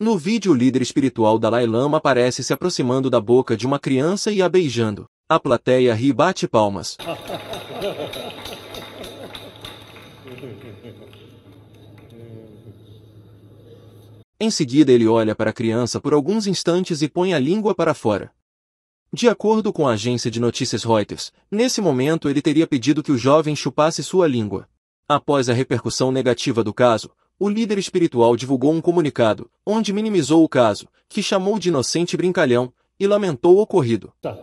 No vídeo, o líder espiritual Dalai Lama aparece se aproximando da boca de uma criança e a beijando. A plateia ri e bate palmas. Em seguida, ele olha para a criança por alguns instantes e põe a língua para fora. De acordo com a agência de notícias Reuters, nesse momento ele teria pedido que o jovem chupasse sua língua. Após a repercussão negativa do caso, o líder espiritual divulgou um comunicado, onde minimizou o caso, que chamou de inocente brincalhão, e lamentou o ocorrido. Tá.